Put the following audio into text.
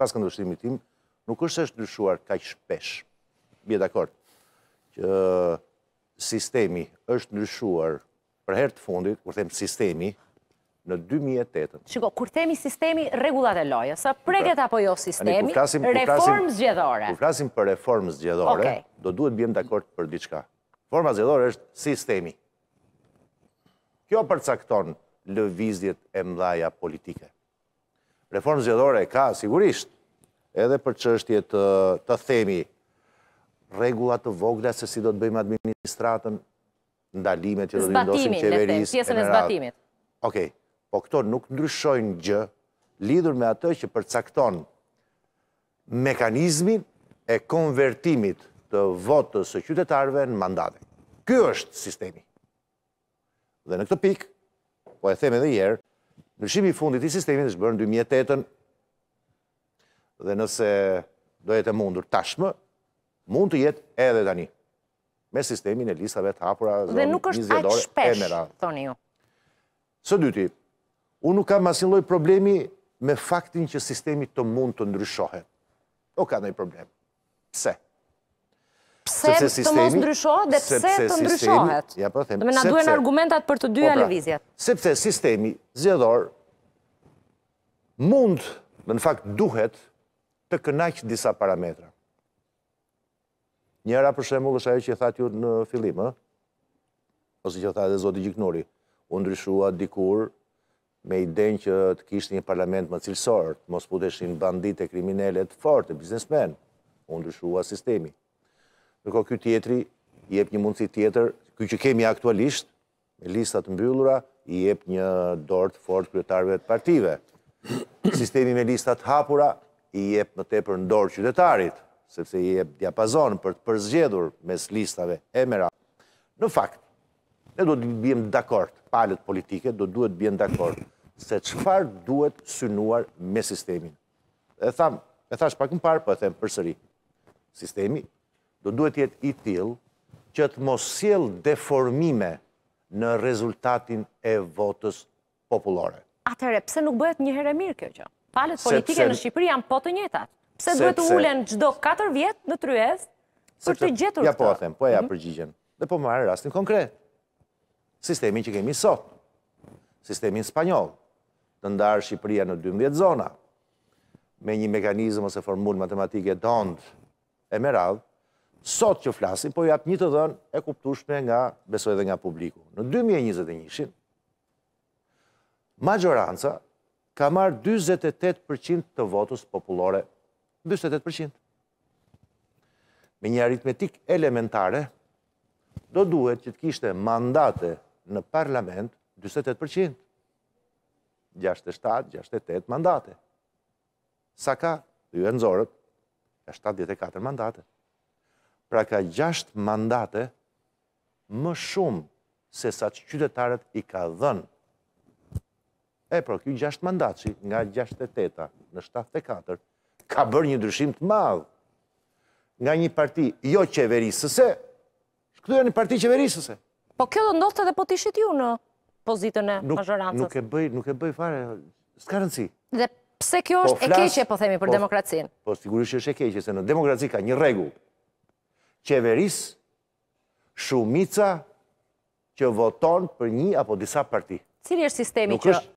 pas këndërshtimit tim, nuk është është ndryshuar ka shpesh. Bje dakord, që sistemi është ndryshuar për herë të fundit, kur them sistemi, në 2008. Shiko, kur themi sistemi, regullat e lojë, sa preget pra, apo jo sistemi, reformës zgjedhore. Kur flasim për reformës zgjedhore, do duhet bjem dakord për diçka. Forma zgjedhore është sistemi. Kjo përcakton lëvizjet e mdhaja politike reformë zjedhore ka, sigurisht, edhe për qështje të themi regullat të vogla se si do të bëjmë administratën, ndalimet që do të ndosim qeverisë. Zbatimin, pjesën e zbatimit. Okej, po këto nuk ndryshojnë gjë lidur me atë që përcakton mekanizmi e konvertimit të votës e qytetarve në mandate. Kjo është sistemi. Dhe në këtë pikë, po e theme dhe jërë, Nërshimi fundit i sistemin është bërë në 2008-ën dhe nëse do jetë mundur tashmë, mund të jetë edhe tani me sistemin e listave të hapura dhe nuk është aqë shpesh, thoni ju. Së dyti, unë nuk kam asinloj problemi me faktin që sistemi të mund të ndryshohet. O ka nëjë problem. Pse? Pse të mos ndryshohet dhe pse të ndryshohet? Ja, për të Dhe me na duhen argumentat për të dyja po pra, levizjet. Sepse sistemi zjedhor mund, dhe në fakt duhet, të kënaqë disa parametra. Njëra për shemull është ajo që e thatë ju në filim, ose që e thatë dhe Zotë Gjiknori, unë ndryshua dikur me i den që të kishtë një parlament më cilësor, të mos puteshin bandit e kriminellet fort, e biznesmen, unë ndryshua sistemi. kohë kjo tjetëri, i ep një mundësi tjetër, kjo që kemi aktualisht, me listat mbyllura, i ep një dorët fort kryetarve të partive sistemi me listat hapura i jep më te për ndorë qytetarit, sepse i jep diapazon për të përzgjedur mes listave e mera. Në fakt, ne duhet të bjëm dakord, palet politike duhet të bjëm dakord, se qëfar duhet synuar me sistemin. E tham, e thash pak më parë, për po e them për sëri. Sistemi duhet jetë i tilë që të mosjel deformime në rezultatin e votës populore atëre, pëse nuk bëhet një herë mirë kjo që? Palët politike në Shqipëri janë po të njëta. Pse duhet u ulen gjdo 4 vjetë në tryez për të gjetur të? Ja po atëm, po e ja mhm. përgjigjen. Dhe po marë rastin konkret. Sistemi që kemi sot. Sistemi në Spanyol. Të ndarë Shqipëria në 12 zona. Me një mekanizm ose formull matematike të ndë e më Sot që flasim, po japë një të dhënë e kuptushme nga besoj dhe nga publiku. Në 2021-shin, Majoranca ka marrë 28% të votës populore. 28%. Me një aritmetik elementare, do duhet që të kishte mandate në parlament 28%. 67-68 mandate. Sa ka, të ju e nëzorët, ka 74 mandate. Pra ka 6 mandate më shumë se sa që qytetarët i ka dhënë E, pro, kjo gjasht mandaci nga gjasht e teta në 74, ka bërë një ndryshim të madhë nga një parti jo qeverisëse. Këtu e një parti qeverisëse. Po kjo do ndofte dhe po të ishit ju në pozitën e mazhorancës. Nuk e bëj fare, s'ka rëndësi. Dhe pse kjo po është e keqe, po themi, për po- demokracinë? Po, sigurisht është e keqe, se në demokraci ka një regu. Qeverisë, shumica që voton për një apo disa parti. Cili është sistemi që